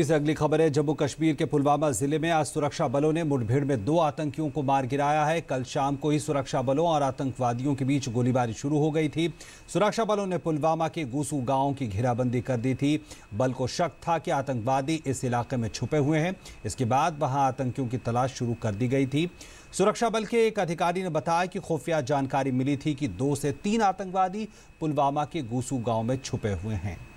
से अगली खबर है जम्मू कश्मीर के पुलवामा जिले में आज सुरक्षा बलों ने मुठभेड़ में दो आतंकियों को मार गिराया है कल शाम को ही सुरक्षा बलों और आतंकवादियों के बीच गोलीबारी शुरू हो गई थी सुरक्षा बलों ने पुलवामा के गुसू गांव की घेराबंदी कर दी थी बल को शक था कि आतंकवादी इस इलाके में छुपे हुए हैं इसके बाद वहां आतंकियों की तलाश शुरू कर दी गई थी सुरक्षा बल के एक अधिकारी ने बताया कि खुफिया जानकारी मिली थी कि दो से तीन आतंकवादी पुलवामा के गुसू गाँव में छुपे हुए हैं